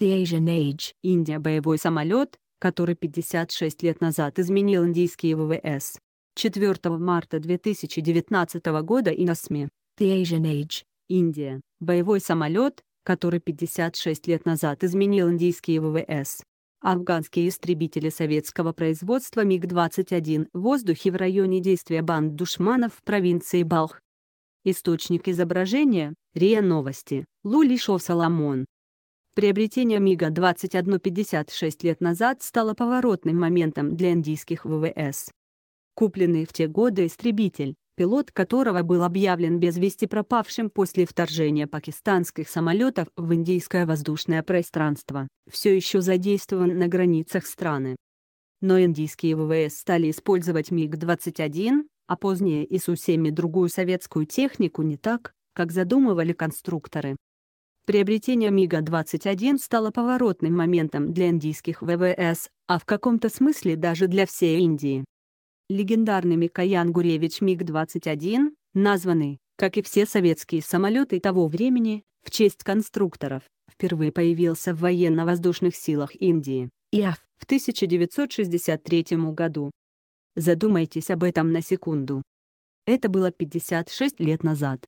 The Asian Age. Индия – боевой самолет, который 56 лет назад изменил индийские ВВС. 4 марта 2019 года и на СМИ. The Asian Age. Индия. Боевой самолет, который 56 лет назад изменил индийские ВВС. Афганские истребители советского производства МиГ-21 в воздухе в районе действия банд душманов в провинции Балх. Источник изображения – РИА Новости, Лулишов Соломон. Приобретение МиГа-2156 лет назад стало поворотным моментом для индийских ВВС. Купленный в те годы истребитель, пилот которого был объявлен без вести пропавшим после вторжения пакистанских самолетов в индийское воздушное пространство, все еще задействован на границах страны. Но индийские ВВС стали использовать МиГ-21, а позднее и Су-7 и другую советскую технику не так, как задумывали конструкторы. Приобретение Мига-21 стало поворотным моментом для индийских ВВС, а в каком-то смысле даже для всей Индии. Легендарный Микоян Гуревич Миг-21, названный, как и все советские самолеты того времени, в честь конструкторов, впервые появился в военно-воздушных силах Индии, ИАФ, в 1963 году. Задумайтесь об этом на секунду. Это было 56 лет назад.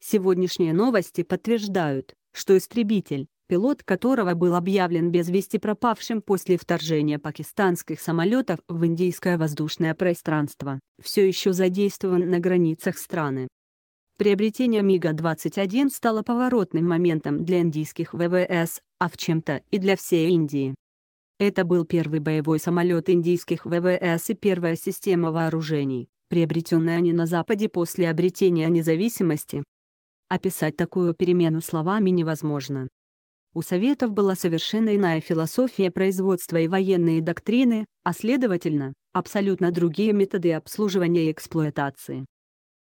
Сегодняшние новости подтверждают, что истребитель, пилот которого был объявлен без вести пропавшим после вторжения пакистанских самолетов в индийское воздушное пространство, все еще задействован на границах страны. Приобретение МиГа-21 стало поворотным моментом для индийских ВВС, а в чем-то и для всей Индии. Это был первый боевой самолет индийских ВВС и первая система вооружений, приобретенная не на Западе после обретения независимости, Описать такую перемену словами невозможно. У Советов была совершенно иная философия производства и военные доктрины, а следовательно, абсолютно другие методы обслуживания и эксплуатации.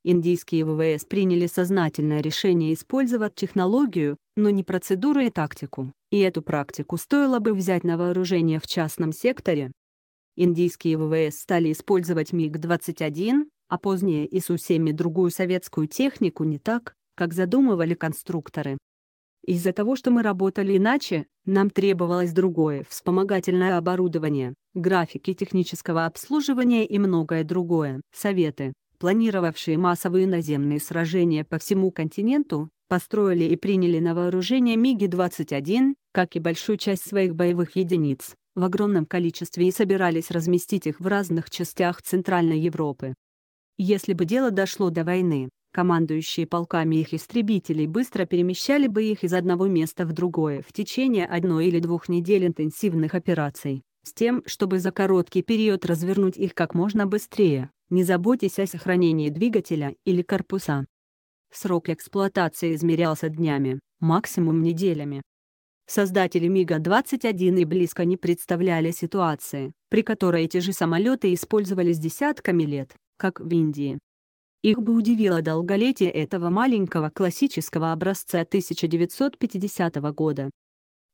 Индийские ВВС приняли сознательное решение использовать технологию, но не процедуру и тактику, и эту практику стоило бы взять на вооружение в частном секторе. Индийские ВВС стали использовать МиГ-21, а позднее и Су-7 и другую советскую технику не так, как задумывали конструкторы. Из-за того, что мы работали иначе, нам требовалось другое вспомогательное оборудование, графики технического обслуживания и многое другое. Советы, планировавшие массовые наземные сражения по всему континенту, построили и приняли на вооружение МиГи-21, как и большую часть своих боевых единиц, в огромном количестве и собирались разместить их в разных частях Центральной Европы. Если бы дело дошло до войны, командующие полками их истребителей быстро перемещали бы их из одного места в другое в течение одной или двух недель интенсивных операций, с тем, чтобы за короткий период развернуть их как можно быстрее, не заботясь о сохранении двигателя или корпуса. Срок эксплуатации измерялся днями, максимум неделями. Создатели МиГа-21 и близко не представляли ситуации, при которой эти же самолеты использовались десятками лет, как в Индии. Их бы удивило долголетие этого маленького классического образца 1950 года.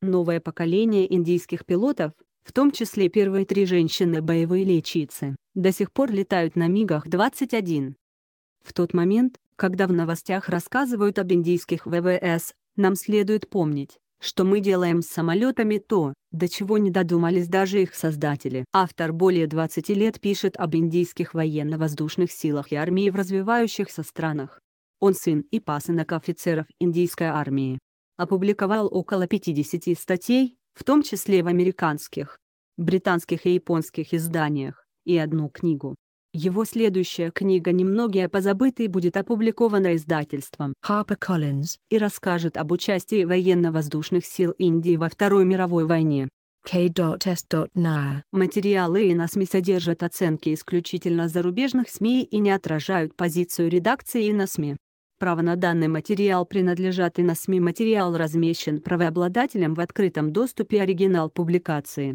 Новое поколение индийских пилотов, в том числе первые три женщины-боевые лечицы, до сих пор летают на МиГах-21. В тот момент, когда в новостях рассказывают об индийских ВВС, нам следует помнить, что мы делаем с самолетами то, до чего не додумались даже их создатели. Автор более 20 лет пишет об индийских военно-воздушных силах и армии в развивающихся странах. Он сын и пасынок офицеров индийской армии. Опубликовал около 50 статей, в том числе в американских, британских и японских изданиях, и одну книгу. Его следующая книга «Немногие позабытые» будет опубликована издательством HarperCollins и расскажет об участии военно-воздушных сил Индии во Второй мировой войне. K.S.Na. Материалы Инасми содержат оценки исключительно зарубежных СМИ и не отражают позицию редакции Инасми. Право на данный материал принадлежат Инасми. Материал размещен правообладателем в открытом доступе оригинал публикации.